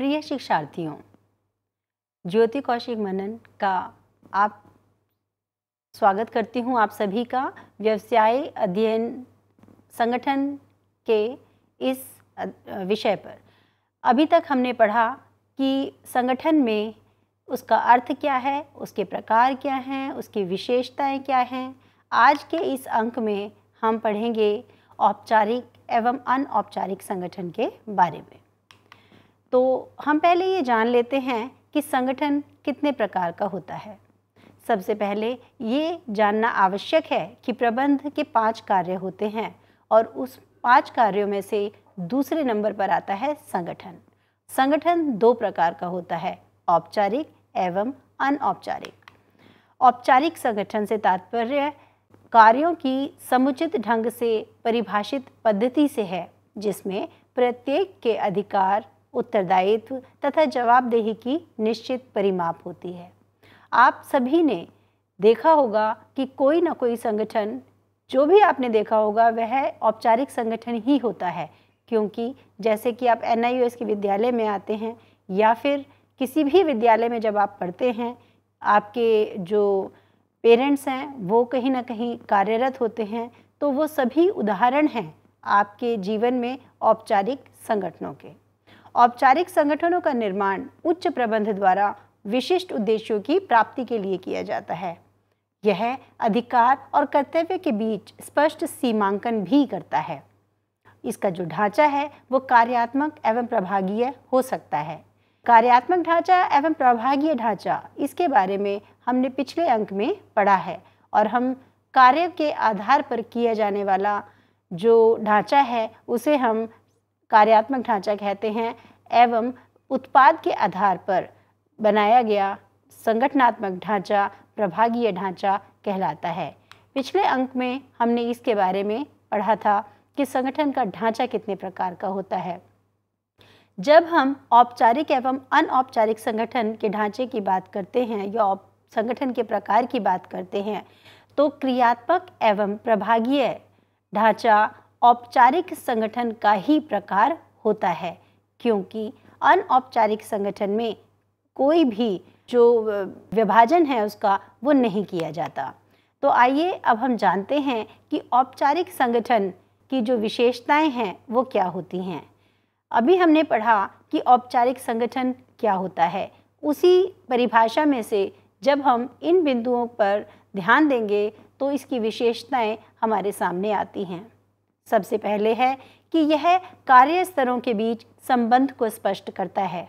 प्रिय शिक्षार्थियों ज्योति कौशिक मनन का आप स्वागत करती हूं आप सभी का व्यवसाय अध्ययन संगठन के इस विषय पर अभी तक हमने पढ़ा कि संगठन में उसका अर्थ क्या है उसके प्रकार क्या हैं उसकी विशेषताएं क्या हैं आज के इस अंक में हम पढ़ेंगे औपचारिक एवं अनौपचारिक संगठन के बारे में तो हम पहले ये जान लेते हैं कि संगठन कितने प्रकार का होता है सबसे पहले ये जानना आवश्यक है कि प्रबंध के पांच कार्य होते हैं और उस पांच कार्यों में से दूसरे नंबर पर आता है संगठन संगठन दो प्रकार का होता है औपचारिक एवं अनौपचारिक औपचारिक संगठन से तात्पर्य कार्यों की समुचित ढंग से परिभाषित पद्धति से है जिसमें प्रत्येक के अधिकार उत्तरदायित्व तथा जवाबदेही की निश्चित परिमाप होती है आप सभी ने देखा होगा कि कोई ना कोई संगठन जो भी आपने देखा होगा वह औपचारिक संगठन ही होता है क्योंकि जैसे कि आप एन के विद्यालय में आते हैं या फिर किसी भी विद्यालय में जब आप पढ़ते हैं आपके जो पेरेंट्स हैं वो कहीं ना कहीं कार्यरत होते हैं तो वो सभी उदाहरण हैं आपके जीवन में औपचारिक संगठनों के औपचारिक संगठनों का निर्माण उच्च प्रबंध द्वारा विशिष्ट उद्देश्यों की प्राप्ति के लिए किया जाता है यह अधिकार और कर्तव्य के बीच स्पष्ट सीमांकन भी करता है इसका जो ढांचा है वो कार्यात्मक एवं प्रभागीय हो सकता है कार्यात्मक ढांचा एवं प्रभागीय ढांचा इसके बारे में हमने पिछले अंक में पढ़ा है और हम कार्य के आधार पर किया जाने वाला जो ढांचा है उसे हम कार्यात्मक ढांचा कहते हैं एवं उत्पाद के आधार पर बनाया गया संगठनात्मक ढांचा प्रभागीय ढांचा कहलाता है पिछले अंक में हमने इसके बारे में पढ़ा था कि संगठन का ढांचा कितने प्रकार का होता है जब हम औपचारिक एवं अनौपचारिक संगठन के ढांचे की बात करते हैं या संगठन के प्रकार की बात करते हैं तो क्रियात्मक एवं प्रभागीय ढांचा औपचारिक संगठन का ही प्रकार होता है क्योंकि अनौपचारिक संगठन में कोई भी जो विभाजन है उसका वो नहीं किया जाता तो आइए अब हम जानते हैं कि औपचारिक संगठन की जो विशेषताएं हैं वो क्या होती हैं अभी हमने पढ़ा कि औपचारिक संगठन क्या होता है उसी परिभाषा में से जब हम इन बिंदुओं पर ध्यान देंगे तो इसकी विशेषताएं हमारे सामने आती हैं सबसे पहले है कि यह कार्य स्तरों के बीच संबंध को स्पष्ट करता है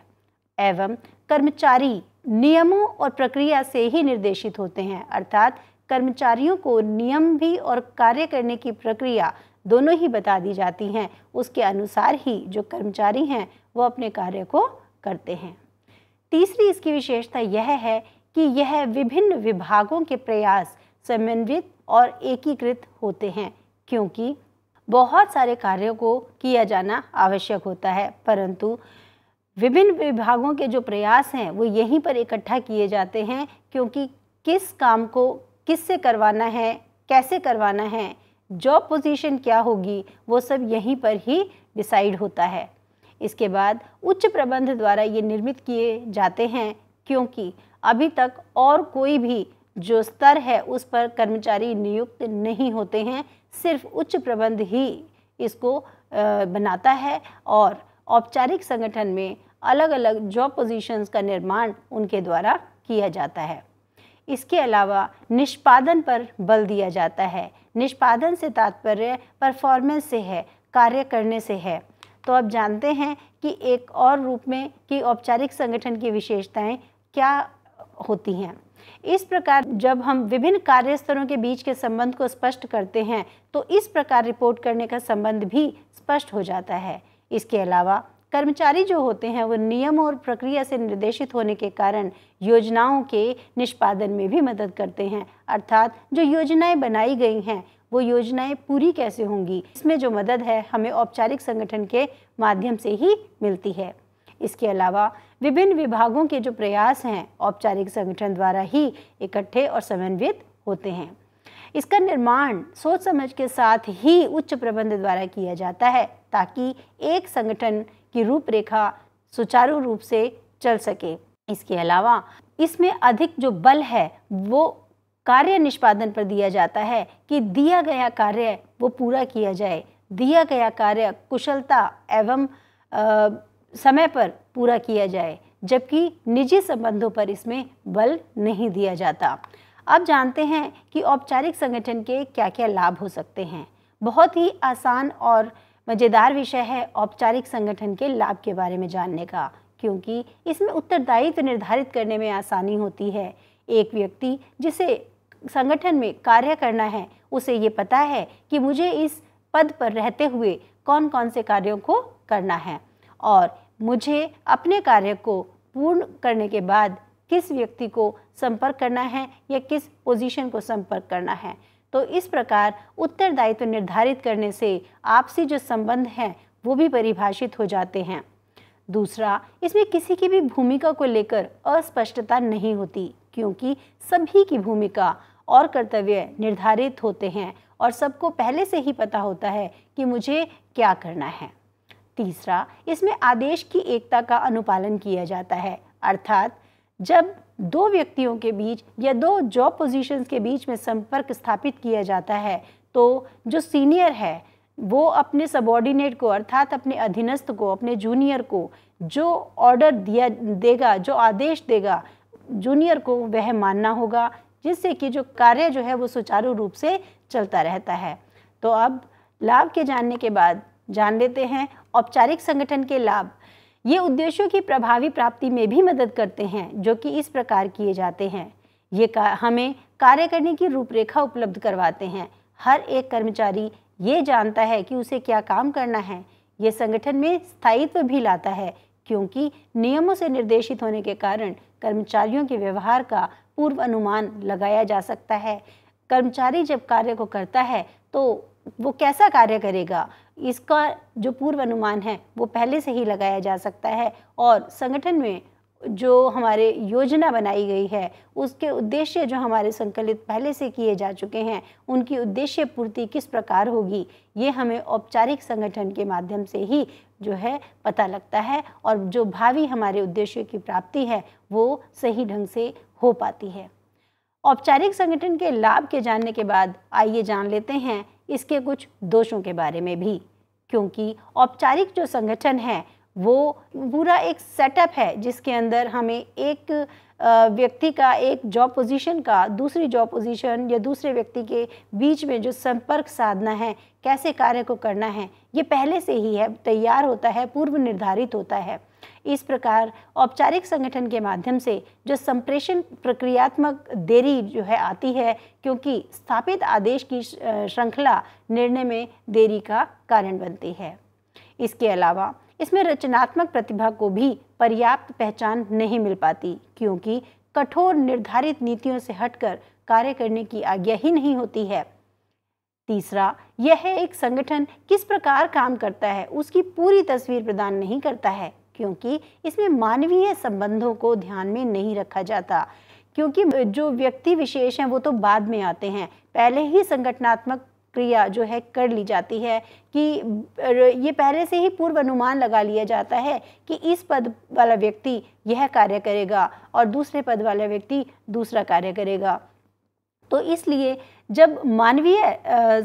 एवं कर्मचारी नियमों और प्रक्रिया से ही निर्देशित होते हैं अर्थात कर्मचारियों को नियम भी और कार्य करने की प्रक्रिया दोनों ही बता दी जाती हैं उसके अनुसार ही जो कर्मचारी हैं वो अपने कार्य को करते हैं तीसरी इसकी विशेषता यह है कि यह विभिन्न विभागों के प्रयास समन्वित और एकीकृत होते हैं क्योंकि बहुत सारे कार्यों को किया जाना आवश्यक होता है परंतु विभिन्न विभागों के जो प्रयास हैं वो यहीं पर इकट्ठा किए जाते हैं क्योंकि किस काम को किससे करवाना है कैसे करवाना है जॉब पोजीशन क्या होगी वो सब यहीं पर ही डिसाइड होता है इसके बाद उच्च प्रबंध द्वारा ये निर्मित किए जाते हैं क्योंकि अभी तक और कोई भी जो स्तर है उस पर कर्मचारी नियुक्त नहीं होते हैं सिर्फ उच्च प्रबंध ही इसको बनाता है और औपचारिक संगठन में अलग अलग जॉब पोजीशंस का निर्माण उनके द्वारा किया जाता है इसके अलावा निष्पादन पर बल दिया जाता है निष्पादन से तात्पर्य परफॉर्मेंस से है कार्य करने से है तो आप जानते हैं कि एक और रूप में कि औपचारिक संगठन की विशेषताएं क्या होती हैं इस प्रकार जब हम विभिन्न कार्यस्तरों के बीच के संबंध को स्पष्ट करते हैं तो इस प्रकार रिपोर्ट करने का संबंध भी स्पष्ट हो जाता है इसके अलावा कर्मचारी जो होते हैं वो नियम और प्रक्रिया से निर्देशित होने के कारण योजनाओं के निष्पादन में भी मदद करते हैं अर्थात जो योजनाएं बनाई गई हैं वो योजनाएं पूरी कैसे होंगी इसमें जो मदद है हमें औपचारिक संगठन के माध्यम से ही मिलती है इसके अलावा विभिन्न विभागों के जो प्रयास हैं औपचारिक संगठन द्वारा ही इकट्ठे और समन्वित होते हैं इसका निर्माण सोच समझ के साथ ही उच्च प्रबंध द्वारा किया जाता है ताकि एक संगठन की रूपरेखा सुचारू रूप से चल सके इसके अलावा इसमें अधिक जो बल है वो कार्य निष्पादन पर दिया जाता है कि दिया गया कार्य वो पूरा किया जाए दिया गया कार्य कुशलता एवं आ, समय पर पूरा किया जाए जबकि निजी संबंधों पर इसमें बल नहीं दिया जाता अब जानते हैं कि औपचारिक संगठन के क्या क्या लाभ हो सकते हैं बहुत ही आसान और मज़ेदार विषय है औपचारिक संगठन के लाभ के बारे में जानने का क्योंकि इसमें उत्तरदायित्व निर्धारित करने में आसानी होती है एक व्यक्ति जिसे संगठन में कार्य करना है उसे ये पता है कि मुझे इस पद पर रहते हुए कौन कौन से कार्यों को करना है और मुझे अपने कार्य को पूर्ण करने के बाद किस व्यक्ति को संपर्क करना है या किस पोजीशन को संपर्क करना है तो इस प्रकार उत्तरदायित्व निर्धारित करने से आपसी जो संबंध हैं वो भी परिभाषित हो जाते हैं दूसरा इसमें किसी की भी भूमिका को लेकर अस्पष्टता नहीं होती क्योंकि सभी की भूमिका और कर्तव्य निर्धारित होते हैं और सबको पहले से ही पता होता है कि मुझे क्या करना है तीसरा इसमें आदेश की एकता का अनुपालन किया जाता है अर्थात जब दो व्यक्तियों के बीच या दो जॉब पोजीशंस के बीच में संपर्क स्थापित किया जाता है तो जो सीनियर है वो अपने सबॉर्डिनेट को अर्थात अपने अधीनस्थ को अपने जूनियर को जो ऑर्डर दिया देगा जो आदेश देगा जूनियर को वह मानना होगा जिससे कि जो कार्य जो है वो सुचारू रूप से चलता रहता है तो अब लाभ के जानने के बाद जान लेते हैं औपचारिक संगठन के लाभ ये उद्देश्यों की प्रभावी प्राप्ति में भी मदद करते हैं जो कि इस प्रकार किए जाते हैं ये का, हमें कार्य करने की रूपरेखा उपलब्ध करवाते हैं हर एक कर्मचारी ये जानता है कि उसे क्या काम करना है ये संगठन में स्थायित्व भी लाता है क्योंकि नियमों से निर्देशित होने के कारण कर्मचारियों के व्यवहार का पूर्व अनुमान लगाया जा सकता है कर्मचारी जब कार्य को करता है तो वो कैसा कार्य करेगा इसका जो पूर्व अनुमान है वो पहले से ही लगाया जा सकता है और संगठन में जो हमारे योजना बनाई गई है उसके उद्देश्य जो हमारे संकलित पहले से किए जा चुके हैं उनकी उद्देश्य पूर्ति किस प्रकार होगी ये हमें औपचारिक संगठन के माध्यम से ही जो है पता लगता है और जो भावी हमारे उद्देश्य की प्राप्ति है वो सही ढंग से हो पाती है औपचारिक संगठन के लाभ के जानने के बाद आइए जान लेते हैं इसके कुछ दोषों के बारे में भी क्योंकि औपचारिक जो संगठन है वो पूरा एक सेटअप है जिसके अंदर हमें एक व्यक्ति का एक जॉब पोजीशन का दूसरी जॉब पोजीशन या दूसरे व्यक्ति के बीच में जो संपर्क साधना है कैसे कार्य को करना है ये पहले से ही है तैयार होता है पूर्व निर्धारित होता है इस प्रकार औपचारिक संगठन के माध्यम से जो संप्रेषण प्रक्रियात्मक देरी जो है आती है क्योंकि स्थापित आदेश की श्रृंखला निर्णय में देरी का कारण बनती है इसके अलावा इसमें रचनात्मक प्रतिभा को भी पर्याप्त पहचान नहीं मिल पाती क्योंकि कठोर निर्धारित नीतियों से हटकर कार्य करने की आज्ञा ही नहीं होती है तीसरा यह है एक संगठन किस प्रकार काम करता है उसकी पूरी तस्वीर प्रदान नहीं करता है क्योंकि इसमें मानवीय संबंधों को ध्यान में नहीं रखा जाता क्योंकि जो व्यक्ति विशेष हैं वो तो बाद में आते हैं पहले ही संगठनात्मक क्रिया जो है कर ली जाती है कि ये पहले से ही पूर्व अनुमान लगा लिया जाता है कि इस पद वाला व्यक्ति यह कार्य करेगा और दूसरे पद वाला व्यक्ति दूसरा कार्य करेगा तो इसलिए जब मानवीय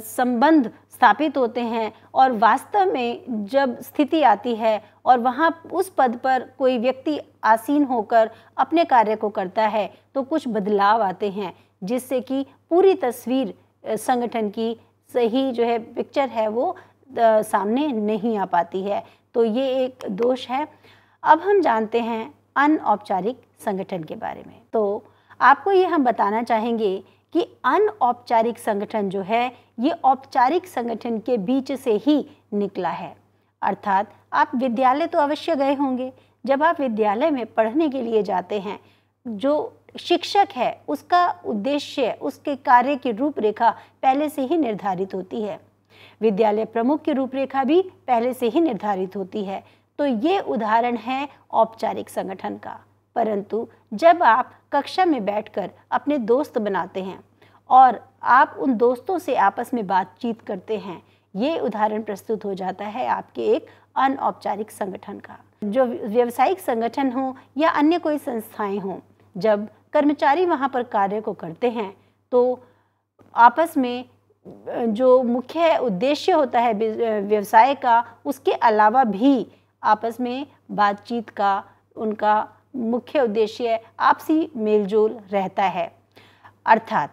संबंध स्थापित होते हैं और वास्तव में जब स्थिति आती है और वहाँ उस पद पर कोई व्यक्ति आसीन होकर अपने कार्य को करता है तो कुछ बदलाव आते हैं जिससे कि पूरी तस्वीर संगठन की सही जो है पिक्चर है वो सामने नहीं आ पाती है तो ये एक दोष है अब हम जानते हैं अनौपचारिक संगठन के बारे में तो आपको ये हम बताना चाहेंगे कि अनौपचारिक संगठन जो है ये औपचारिक संगठन के बीच से ही निकला है अर्थात आप विद्यालय तो अवश्य गए होंगे जब आप विद्यालय में पढ़ने के लिए जाते हैं जो शिक्षक है उसका उद्देश्य उसके कार्य की रूपरेखा पहले से ही निर्धारित होती है विद्यालय प्रमुख की रूपरेखा भी पहले से ही निर्धारित होती है तो ये उदाहरण है औपचारिक संगठन का परंतु जब आप कक्षा में बैठकर अपने दोस्त बनाते हैं और आप उन दोस्तों से आपस में बातचीत करते हैं ये उदाहरण प्रस्तुत हो जाता है आपके एक अनौपचारिक संगठन का जो व्यवसायिक संगठन हो या अन्य कोई संस्थाएं हों जब कर्मचारी वहाँ पर कार्य को करते हैं तो आपस में जो मुख्य उद्देश्य होता है व्यवसाय का उसके अलावा भी आपस में बातचीत का उनका मुख्य उद्देश्य आपसी मेलजोल रहता है अर्थात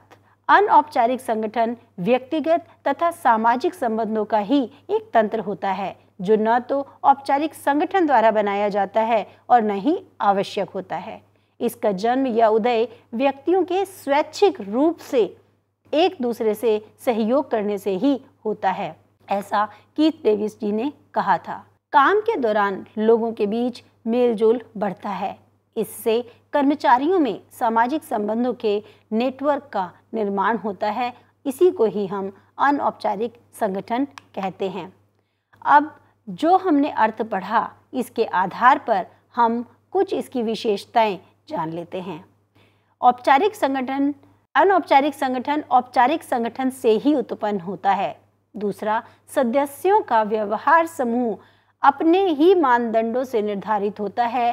अनौपचारिक संगठन व्यक्तिगत तथा सामाजिक संबंधों का ही एक तंत्र होता है जो न तो औपचारिक संगठन द्वारा बनाया जाता है और न ही आवश्यक होता है इसका जन्म या उदय व्यक्तियों के स्वैच्छिक रूप से एक दूसरे से सहयोग करने से ही होता है ऐसा कीथ डेविस जी ने कहा था काम के दौरान लोगों के बीच मेलजोल बढ़ता है इससे कर्मचारियों में सामाजिक संबंधों के नेटवर्क का निर्माण होता है इसी को ही हम अनौपचारिक संगठन कहते हैं अब जो हमने अर्थ पढ़ा इसके आधार पर हम कुछ इसकी विशेषताएं जान लेते हैं औपचारिक संगठन अनौपचारिक संगठन औपचारिक संगठन से ही उत्पन्न होता है दूसरा सदस्यों का व्यवहार समूह अपने ही मानदंडों से निर्धारित होता है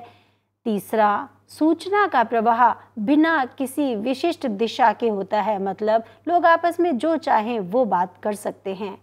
तीसरा सूचना का प्रवाह बिना किसी विशिष्ट दिशा के होता है मतलब लोग आपस में जो चाहें वो बात कर सकते हैं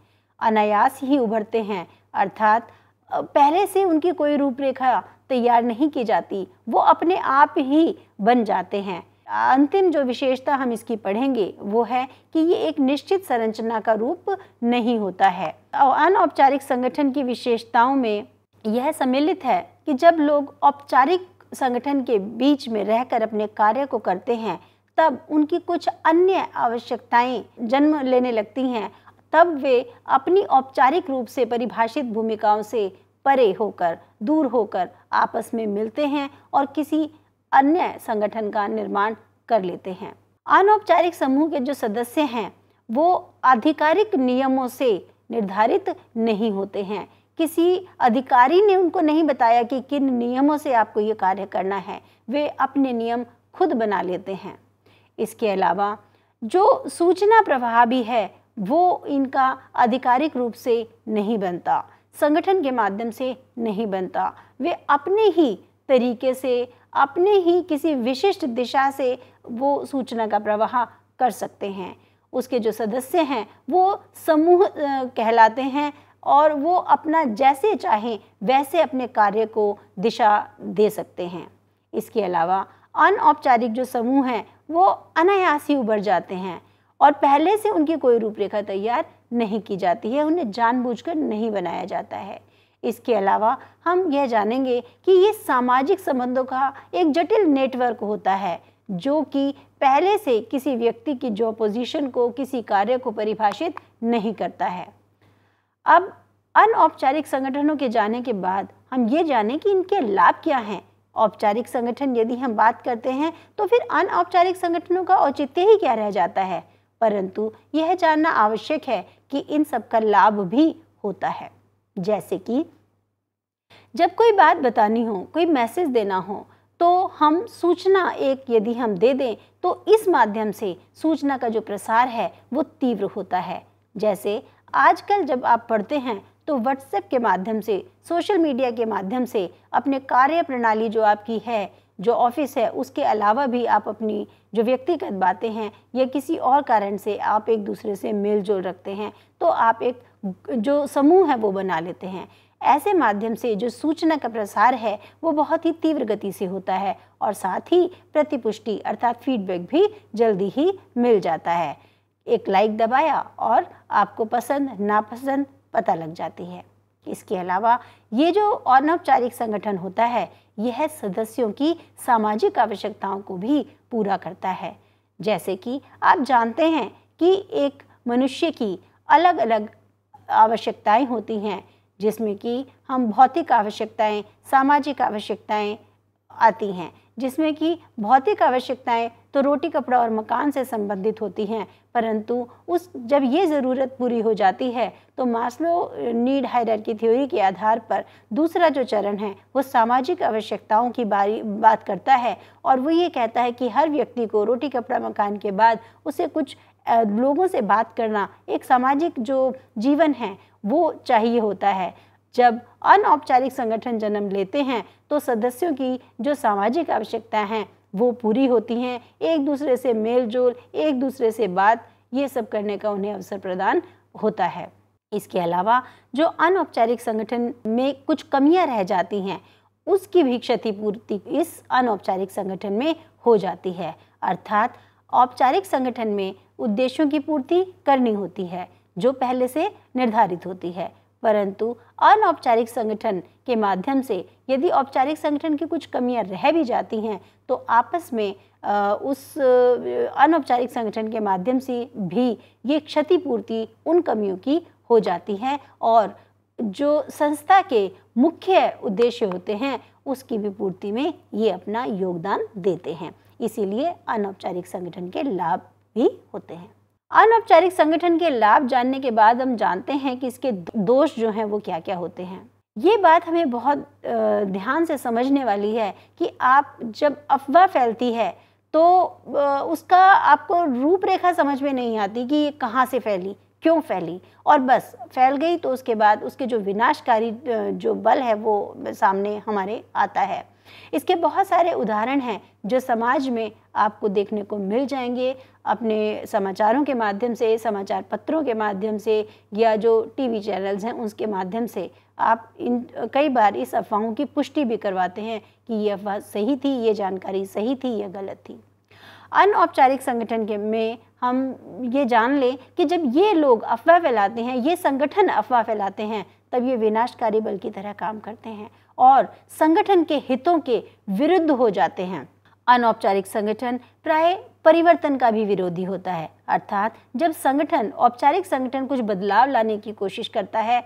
अनायास ही उभरते हैं अर्थात पहले से उनकी कोई रूपरेखा तैयार नहीं की जाती वो अपने आप ही बन जाते हैं अंतिम जो विशेषता हम इसकी पढ़ेंगे वो है कि ये एक निश्चित संरचना का रूप नहीं होता है अनौपचारिक संगठन की विशेषताओं में यह सम्मिलित है कि जब लोग औपचारिक संगठन के बीच में रहकर अपने कार्य को करते हैं तब उनकी कुछ अन्य आवश्यकताएं जन्म लेने लगती हैं तब वे अपनी औपचारिक रूप से परिभाषित भूमिकाओं से परे होकर दूर होकर आपस में मिलते हैं और किसी अन्य संगठन का निर्माण कर लेते हैं अनौपचारिक समूह के जो सदस्य हैं वो आधिकारिक नियमों से निर्धारित नहीं होते हैं किसी अधिकारी ने उनको नहीं बताया कि किन नियमों से आपको ये कार्य करना है वे अपने नियम खुद बना लेते हैं इसके अलावा जो सूचना प्रवाह भी है वो इनका आधिकारिक रूप से नहीं बनता संगठन के माध्यम से नहीं बनता वे अपने ही तरीके से अपने ही किसी विशिष्ट दिशा से वो सूचना का प्रवाह कर सकते हैं उसके जो सदस्य हैं वो समूह कहलाते हैं और वो अपना जैसे चाहें वैसे अपने कार्य को दिशा दे सकते हैं इसके अलावा अनौपचारिक जो समूह हैं वो अनायास ही उभर जाते हैं और पहले से उनकी कोई रूपरेखा तैयार नहीं की जाती है उन्हें जानबूझकर नहीं बनाया जाता है इसके अलावा हम यह जानेंगे कि ये सामाजिक संबंधों का एक जटिल नेटवर्क होता है जो कि पहले से किसी व्यक्ति की जो पोजीशन को किसी कार्य को परिभाषित नहीं करता है अब अनौपचारिक संगठनों के जाने के बाद हम ये जाने कि इनके लाभ क्या हैं औपचारिक संगठन यदि हम बात करते हैं तो फिर अनौपचारिक संगठनों का औचित्य ही क्या रह जाता है परंतु यह जानना आवश्यक है कि इन सब का लाभ भी होता है जैसे कि जब कोई बात बतानी हो कोई मैसेज देना हो तो हम सूचना एक यदि हम दे दें तो इस माध्यम से सूचना का जो प्रसार है वो तीव्र होता है जैसे आजकल जब आप पढ़ते हैं तो व्हाट्सएप के माध्यम से सोशल मीडिया के माध्यम से अपने कार्य प्रणाली जो आपकी है जो ऑफिस है उसके अलावा भी आप अपनी जो व्यक्तिगत बातें हैं या किसी और कारण से आप एक दूसरे से मेल जोल रखते हैं तो आप एक जो समूह है वो बना लेते हैं ऐसे माध्यम से जो सूचना का प्रसार है वो बहुत ही तीव्र गति से होता है और साथ ही प्रतिपुष्टि अर्थात फीडबैक भी जल्दी ही मिल जाता है एक लाइक दबाया और आपको पसंद नापसंद पता लग जाती है इसके अलावा ये जो अनौपचारिक संगठन होता है यह सदस्यों की सामाजिक आवश्यकताओं को भी पूरा करता है जैसे कि आप जानते हैं कि एक मनुष्य की अलग अलग आवश्यकताएं होती हैं जिसमें कि हम भौतिक आवश्यकताएं सामाजिक आवश्यकताएं आती हैं जिसमें कि भौतिक आवश्यकताएं तो रोटी कपड़ा और मकान से संबंधित होती हैं परंतु उस जब ये ज़रूरत पूरी हो जाती है तो मास्लो नीड हाइडर की थ्योरी के आधार पर दूसरा जो चरण है वो सामाजिक आवश्यकताओं की बारी बात करता है और वो ये कहता है कि हर व्यक्ति को रोटी कपड़ा मकान के बाद उसे कुछ लोगों से बात करना एक सामाजिक जो जीवन है वो चाहिए होता है जब अनौपचारिक संगठन जन्म लेते हैं तो सदस्यों की जो सामाजिक आवश्यकता हैं वो पूरी होती हैं एक दूसरे से मेल जोल एक दूसरे से बात ये सब करने का उन्हें अवसर प्रदान होता है इसके अलावा जो अनौपचारिक संगठन में कुछ कमियां रह जाती हैं उसकी भी क्षतिपूर्ति इस अनौपचारिक संगठन में हो जाती है अर्थात औपचारिक संगठन में उद्देश्यों की पूर्ति करनी होती है जो पहले से निर्धारित होती है परंतु अनौपचारिक संगठन के माध्यम से यदि औपचारिक संगठन की कुछ कमियां रह भी जाती हैं तो आपस में उस अनौपचारिक संगठन के माध्यम से भी ये क्षतिपूर्ति उन कमियों की हो जाती है और जो संस्था के मुख्य उद्देश्य होते हैं उसकी भी पूर्ति में ये अपना योगदान देते हैं इसीलिए अनौपचारिक संगठन के लाभ भी होते हैं अनौपचारिक संगठन के लाभ जानने के बाद हम जानते हैं कि इसके दोष जो हैं वो क्या क्या होते हैं ये बात हमें बहुत ध्यान से समझने वाली है कि आप जब अफवाह फैलती है तो उसका आपको रूपरेखा समझ में नहीं आती कि ये कहाँ से फैली क्यों फैली और बस फैल गई तो उसके बाद उसके जो विनाशकारी जो बल है वो सामने हमारे आता है इसके बहुत सारे उदाहरण हैं जो समाज में आपको देखने को मिल जाएंगे अपने समाचारों के माध्यम से समाचार पत्रों के माध्यम से या जो टीवी चैनल्स हैं उसके माध्यम से आप इन कई बार इस अफवाहों की पुष्टि भी करवाते हैं कि ये अफवाह सही थी ये जानकारी सही थी या गलत थी अनौपचारिक संगठन के में हम ये जान लें कि जब ये लोग अफवाह फैलाते हैं ये संगठन अफवाह फैलाते हैं तब ये विनाशकारी बल की तरह काम करते हैं और संगठन के हितों के विरुद्ध हो जाते हैं अनौपचारिक संगठन प्राय परिवर्तन का भी विरोधी होता है अर्थात जब संगठन औपचारिक संगठन कुछ बदलाव लाने की कोशिश करता है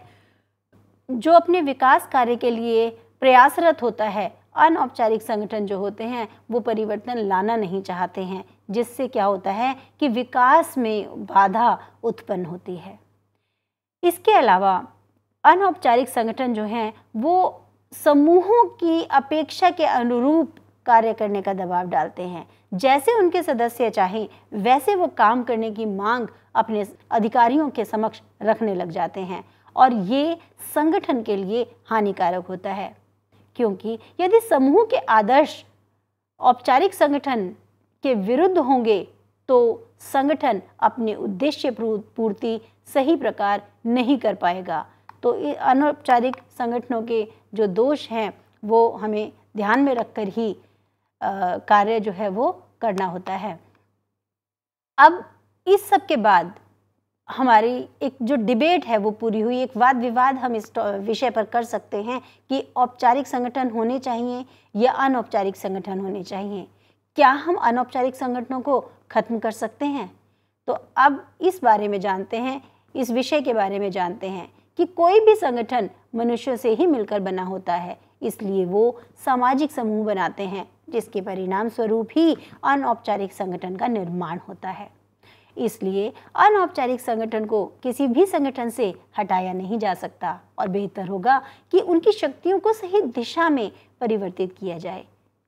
जो अपने विकास कार्य के लिए प्रयासरत होता है अनौपचारिक संगठन जो होते हैं वो परिवर्तन लाना नहीं चाहते हैं जिससे क्या होता है कि विकास में बाधा उत्पन्न होती है इसके अलावा अनौपचारिक संगठन जो हैं वो समूहों की अपेक्षा के अनुरूप कार्य करने का दबाव डालते हैं जैसे उनके सदस्य चाहें वैसे वो काम करने की मांग अपने अधिकारियों के समक्ष रखने लग जाते हैं और ये संगठन के लिए हानिकारक होता है क्योंकि यदि समूह के आदर्श औपचारिक संगठन के विरुद्ध होंगे तो संगठन अपने उद्देश्य पूर्ति सही प्रकार नहीं कर पाएगा तो अनौपचारिक संगठनों के जो दोष हैं वो हमें ध्यान में रखकर ही कार्य जो है वो करना होता है अब इस सब के बाद हमारी एक जो डिबेट है वो पूरी हुई एक वाद विवाद हम इस विषय पर कर सकते हैं कि औपचारिक संगठन होने चाहिए या अनौपचारिक संगठन होने चाहिए क्या हम अनौपचारिक संगठनों को ख़त्म कर सकते हैं तो अब इस बारे में जानते हैं इस विषय के बारे में जानते हैं कि कोई भी संगठन मनुष्यों से ही मिलकर बना होता है इसलिए वो सामाजिक समूह बनाते हैं जिसके परिणाम स्वरूप ही अनौपचारिक संगठन का निर्माण होता है इसलिए अनौपचारिक संगठन को किसी भी संगठन से हटाया नहीं जा सकता और बेहतर होगा कि उनकी शक्तियों को सही दिशा में परिवर्तित किया जाए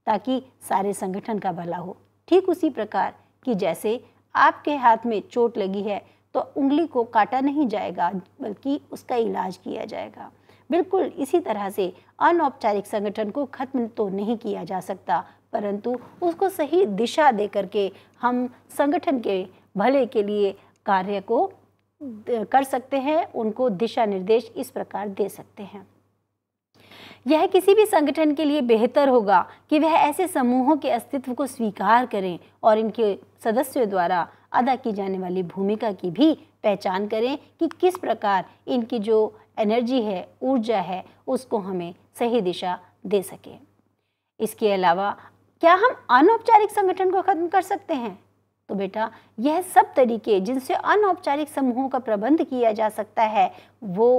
ताकि सारे संगठन का भला हो ठीक उसी प्रकार कि जैसे आपके हाथ में चोट लगी है तो उंगली को काटा नहीं जाएगा बल्कि उसका इलाज किया जाएगा बिल्कुल इसी तरह से अनौपचारिक संगठन को खत्म तो नहीं किया जा सकता परंतु उसको सही दिशा दे करके हम संगठन के भले के लिए कार्य को कर सकते हैं उनको दिशा निर्देश इस प्रकार दे सकते हैं यह किसी भी संगठन के लिए बेहतर होगा कि वह ऐसे समूहों के अस्तित्व को स्वीकार करें और इनके सदस्यों द्वारा अदा की जाने वाली भूमिका की भी पहचान करें कि किस प्रकार इनकी जो एनर्जी है ऊर्जा है उसको हमें सही दिशा दे सके इसके अलावा क्या हम अनौपचारिक संगठन को ख़त्म कर सकते हैं तो बेटा यह सब तरीके जिनसे अनौपचारिक समूहों का प्रबंध किया जा सकता है वो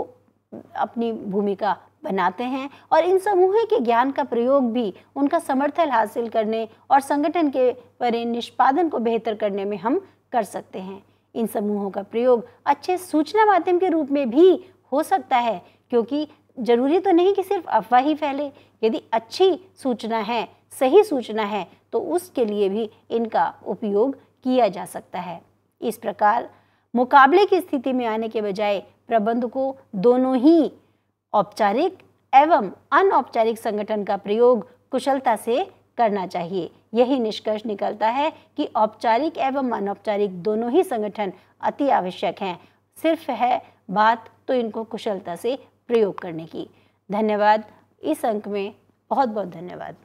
अपनी भूमिका बनाते हैं और इन समूहों के ज्ञान का प्रयोग भी उनका समर्थन हासिल करने और संगठन के परे निष्पादन को बेहतर करने में हम कर सकते हैं इन समूहों का प्रयोग अच्छे सूचना माध्यम के रूप में भी हो सकता है क्योंकि ज़रूरी तो नहीं कि सिर्फ अफवाह ही फैले यदि अच्छी सूचना है सही सूचना है तो उसके लिए भी इनका उपयोग किया जा सकता है इस प्रकार मुकाबले की स्थिति में आने के बजाय प्रबंध को दोनों ही औपचारिक एवं अनौपचारिक संगठन का प्रयोग कुशलता से करना चाहिए यही निष्कर्ष निकलता है कि औपचारिक एवं अनौपचारिक दोनों ही संगठन अति आवश्यक हैं सिर्फ है बात तो इनको कुशलता से प्रयोग करने की धन्यवाद इस अंक में बहुत बहुत धन्यवाद